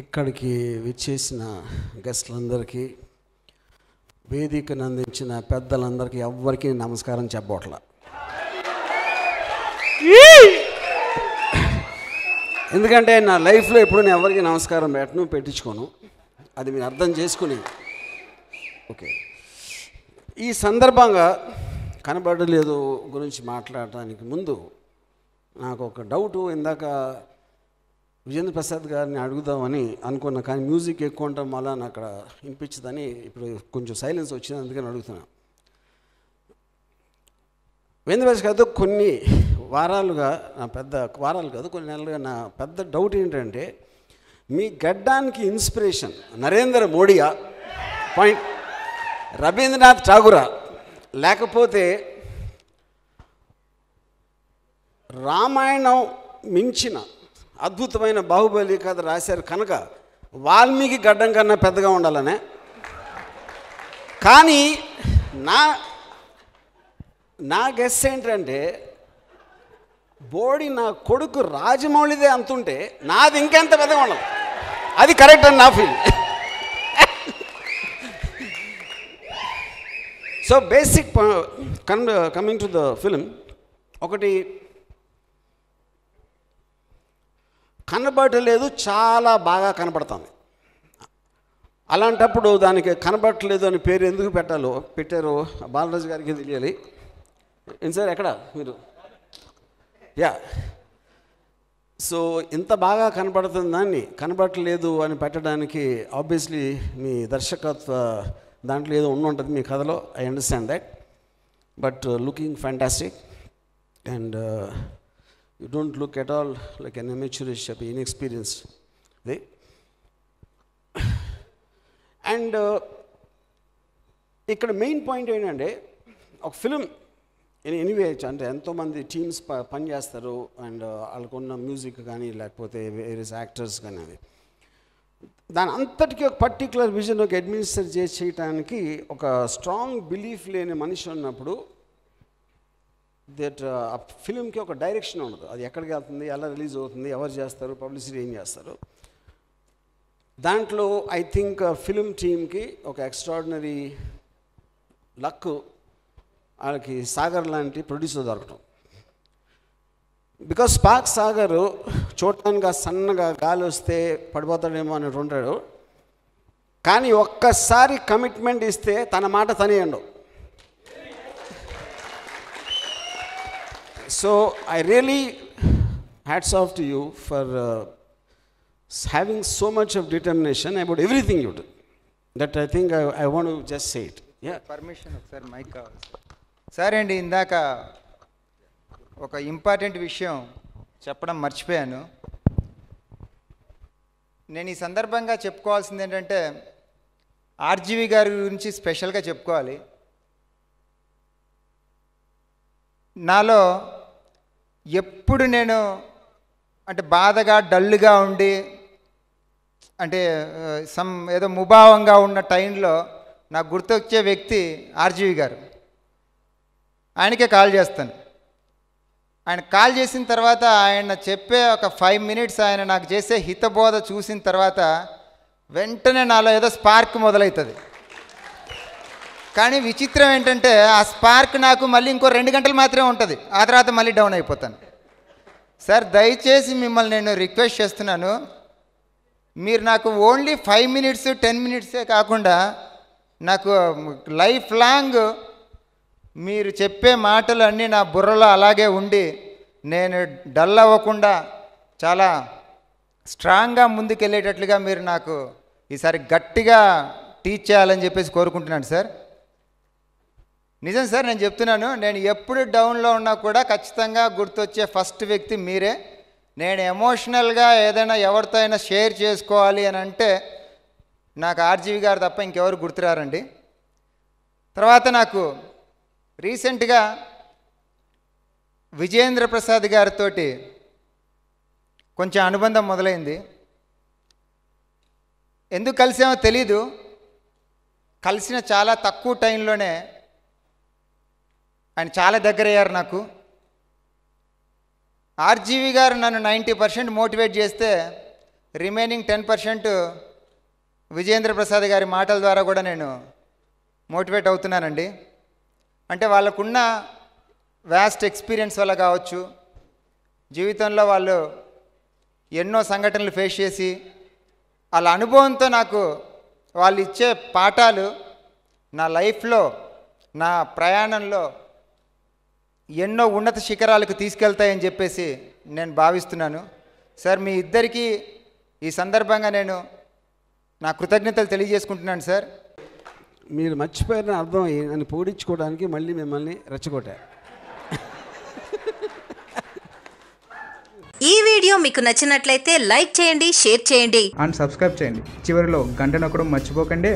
ఇక్కడికి విచ్చేసిన గెస్టులందరికీ వేదికను అందించిన పెద్దలందరికీ ఎవ్వరికీ నమస్కారం చెప్పవట్ల ఎందుకంటే నా లైఫ్లో ఎప్పుడు నేను ఎవరికి నమస్కారం పెట్టను పెట్టించుకోను అది మీరు అర్థం చేసుకుని ఓకే ఈ సందర్భంగా కనబడలేదు గురించి మాట్లాడటానికి ముందు నాకు ఒక డౌటు ఇందాక విజేంద్ర ప్రసాద్ గారిని అడుగుదామని అనుకున్నా కానీ మ్యూజిక్ ఎక్కువ ఉండటం వల్ల నాకు అక్కడ వినిపించదని ఇప్పుడు కొంచెం సైలెన్స్ వచ్చింది అందుకని అడుగుతున్నా వేంద్ర ప్రసాద్ గారితో కొన్ని వారాలుగా నా పెద్ద వారాలు కాదు కొన్ని నెలలుగా నా పెద్ద డౌట్ ఏంటంటే మీ గడ్డానికి ఇన్స్పిరేషన్ నరేంద్ర మోడీయా పాయింట్ రవీంద్రనాథ్ ఠాగూరా లేకపోతే రామాయణం మించిన అద్భుతమైన బాహుబలి కథ రాశారు కనుక వాల్మీకి గడ్డం కన్నా పెద్దగా ఉండాలనే కానీ నా నా గెస్ ఏంటంటే బోడి నా కొడుకు రాజమౌళిదే అంతుంటే నాది ఇంకెంత పెద్దగా ఉండదు అది కరెక్ట్ అని నా feel so basic coming to the film ఒకటి కనబడలేదు చాలా బాగా కనబడుతుంది అలాంటప్పుడు దానికి కనబడట్లేదు అని పేరు ఎందుకు పెట్టాలో పెట్టారు బాలరాజు గారికి తెలియాలి సార్ ఎక్కడ మీరు యా సో ఇంత బాగా కనబడుతుంది దాన్ని కనబడట్లేదు అని పెట్టడానికి ఆబ్వియస్లీ మీ దర్శకత్వ దాంట్లో ఏదో ఉండి ఉంటుంది మీ కథలో I understand that but looking fantastic and you don't look at all like an amateurish, inexperienced. Right? And uh, ఇక్కడ మెయిన్ పాయింట్ ఏంటంటే ఒక ఫిలిం ఎనీవే అంటే ఎంతోమంది టీమ్స్ ప పనిచేస్తారు అండ్ uh, వాళ్ళకున్న మ్యూజిక్ కానీ లేకపోతే వేరే యాక్టర్స్ కానీ అవి దాని అంతటికీ ఒక పర్టికులర్ విజన్ ఒక అడ్మినిస్టర్ చేసి చేయటానికి ఒక స్ట్రాంగ్ బిలీఫ్ లేని మనిషి ఉన్నప్పుడు దట్ uh, ఆ ఫిలింకి ఒక డైరెక్షన్ ఉండదు అది ఎక్కడికి వెళ్తుంది ఎలా రిలీజ్ అవుతుంది ఎవరు చేస్తారు పబ్లిసిటీ ఏం చేస్తారు దాంట్లో ఐ థింక్ ఫిలిం టీమ్కి ఒక ఎక్స్ట్రాడినరీ లక్ వాళ్ళకి సాగర్ లాంటి ప్రొడ్యూసర్ దొరకడం బికాస్ పాక్ సాగర్ చూడటానికి సన్నగా గాలి వస్తే పడిపోతాడేమో అని ఉంటాడు కానీ ఒక్కసారి కమిట్మెంట్ ఇస్తే తన మాట తనే ఉండవు so I really hats off to you for having so much of determination about everything you do that I think I I want just say it permission ఒకసారి మైక్ కావాలి సరే అండి ఇందాక ఒక ఇంపార్టెంట్ విషయం చెప్పడం మర్చిపోయాను నేను ఈ సందర్భంగా చెప్పుకోవాల్సింది ఏంటంటే ఆర్జీవి గారి గురించి స్పెషల్గా చెప్పుకోవాలి నాలో ఎప్పుడు నేను అంటే బాధగా డల్గా ఉండి అంటే సమ్ ఏదో ముభావంగా ఉన్న టైంలో నాకు గుర్తొచ్చే వ్యక్తి ఆర్జీవి గారు ఆయనకే కాల్ చేస్తాను ఆయన కాల్ చేసిన తర్వాత ఆయన చెప్పే ఒక ఫైవ్ మినిట్స్ ఆయన నాకు చేసే హితబోధ చూసిన తర్వాత వెంటనే నాలో ఏదో స్పార్క్ మొదలవుతుంది కానీ విచిత్రం ఏంటంటే ఆ స్పార్క్ నాకు మళ్ళీ ఇంకో రెండు గంటలు మాత్రమే ఉంటుంది ఆ తర్వాత మళ్ళీ డౌన్ అయిపోతాను సార్ దయచేసి మిమ్మల్ని నేను రిక్వెస్ట్ చేస్తున్నాను మీరు నాకు ఓన్లీ ఫైవ్ మినిట్స్ టెన్ మినిట్సే కాకుండా నాకు లైఫ్ లాంగ్ మీరు చెప్పే మాటలు అన్నీ నా బుర్రలో అలాగే ఉండి నేను డల్ అవ్వకుండా చాలా స్ట్రాంగ్గా ముందుకెళ్ళేటట్లుగా మీరు నాకు ఈసారి గట్టిగా టీచ్ చేయాలని చెప్పేసి కోరుకుంటున్నాను సార్ నిజం సార్ నేను చెప్తున్నాను నేను ఎప్పుడు డౌన్లో ఉన్నా కూడా ఖచ్చితంగా గుర్తొచ్చే ఫస్ట్ వ్యక్తి మీరే నేను ఎమోషనల్గా ఏదైనా ఎవరితో అయినా షేర్ చేసుకోవాలి అని అంటే నాకు ఆర్జీవి గారు తప్ప ఇంకెవరు గుర్తురారండి తర్వాత నాకు రీసెంట్గా విజేంద్ర ప్రసాద్ గారితో కొంచెం అనుబంధం మొదలైంది ఎందుకు కలిసామో తెలీదు కలిసిన చాలా తక్కువ టైంలోనే ఆయన చాలా దగ్గర అయ్యారు నాకు ఆర్జీవి గారు నన్ను నైంటీ పర్సెంట్ మోటివేట్ చేస్తే remaining ten percent Vijendra Prasad గారి మాటల ద్వారా కూడా నేను మోటివేట్ అవుతున్నానండి అంటే వాళ్ళకున్న వ్యాస్ట్ ఎక్స్పీరియన్స్ వల్ల కావచ్చు జీవితంలో వాళ్ళు ఎన్నో సంఘటనలు ఫేస్ చేసి వాళ్ళ అనుభవంతో నాకు వాళ్ళు ఇచ్చే పాఠాలు నా లైఫ్లో నా ప్రయాణంలో ఎన్నో ఉన్నత శిఖరాలకు తీసుకెళ్తాయని చెప్పేసి నేను భావిస్తున్నాను సార్ మీ ఇద్దరికీ ఈ సందర్భంగా నేను నా కృతజ్ఞతలు తెలియజేసుకుంటున్నాను సార్ మీరు మర్చిపోయిన అర్థం నన్ను పూడించుకోవడానికి మళ్ళీ మిమ్మల్ని రెచ్చగొట్టారు ఈ వీడియో మీకు నచ్చినట్లయితే లైక్ చేయండి షేర్ చేయండి అండ్ సబ్స్క్రైబ్ చేయండి చివరిలో గంట నొక్కడం మర్చిపోకండి